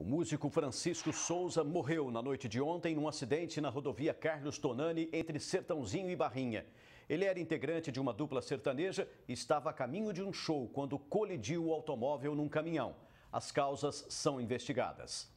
O músico Francisco Souza morreu na noite de ontem num acidente na rodovia Carlos Tonani entre Sertãozinho e Barrinha. Ele era integrante de uma dupla sertaneja e estava a caminho de um show quando colidiu o automóvel num caminhão. As causas são investigadas.